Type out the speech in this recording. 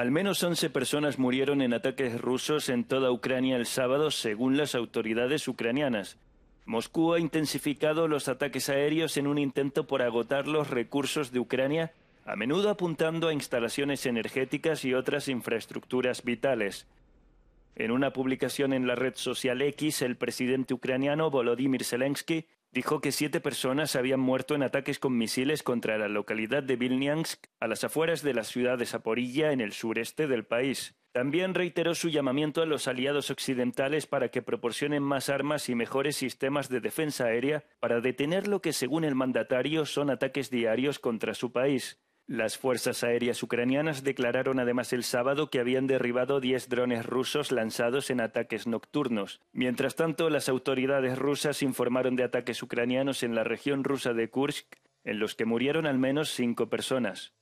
Al menos 11 personas murieron en ataques rusos en toda Ucrania el sábado, según las autoridades ucranianas. Moscú ha intensificado los ataques aéreos en un intento por agotar los recursos de Ucrania, a menudo apuntando a instalaciones energéticas y otras infraestructuras vitales. En una publicación en la red social X, el presidente ucraniano Volodymyr Zelensky dijo que siete personas habían muerto en ataques con misiles contra la localidad de Vilniansk, a las afueras de la ciudad de Saporilla, en el sureste del país. También reiteró su llamamiento a los aliados occidentales para que proporcionen más armas y mejores sistemas de defensa aérea para detener lo que, según el mandatario, son ataques diarios contra su país. Las fuerzas aéreas ucranianas declararon además el sábado que habían derribado 10 drones rusos lanzados en ataques nocturnos. Mientras tanto, las autoridades rusas informaron de ataques ucranianos en la región rusa de Kursk, en los que murieron al menos cinco personas.